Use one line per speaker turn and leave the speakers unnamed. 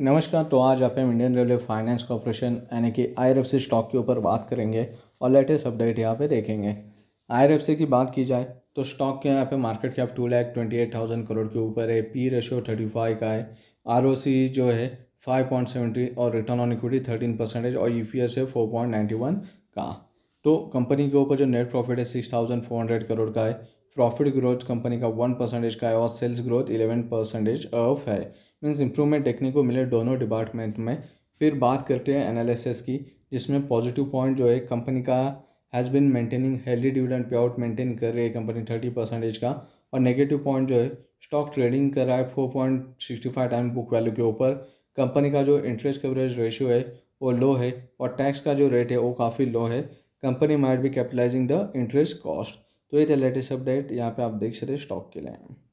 नमस्कार तो आज आप हम इंडियन रेलवे फाइनेंस कॉरपोरेशन यानी कि आई स्टॉक के ऊपर बात करेंगे और लेटेस्ट अपडेट यहाँ पे देखेंगे आई की बात की जाए तो स्टॉक के यहाँ पे market cap two lakh twenty eight thousand crore के ऊपर है पी रेशो थर्टी फाइव का है आर जो है फाइव पॉइंट सेवेंटी और return on equity thirteen percentage और ई e है फोर पॉइंट नाइन्टी वन का तो कंपनी के ऊपर जो नेट प्रॉफिट है six thousand four hundred crore का है प्रॉफिट ग्रोथ कंपनी का वन परसेंटेज का है और sales growth eleven percentage of है मीन्स इंप्रूवमेंट देखने को मिले दोनों डिपार्टमेंट में फिर बात करते हैं एनालिसिस की जिसमें पॉजिटिव पॉइंट जो है कंपनी का has been maintaining healthy dividend payout maintain कर रही है कंपनी थर्टी परसेंटेज का और नेगेटिव पॉइंट जो है स्टॉक ट्रेडिंग कर रहा है four point sixty five time book value के ऊपर कंपनी का जो इंटरेस्ट कवरेज रेशियो है वो लो है और टैक्स का जो रेट है वो काफ़ी लो है कंपनी माइट भी कैपिटलाइजिंग द इंटरेस्ट कॉस्ट तो ये थे लेटेस्ट अपडेट यहाँ पे आप देख सकते स्टॉक के लिए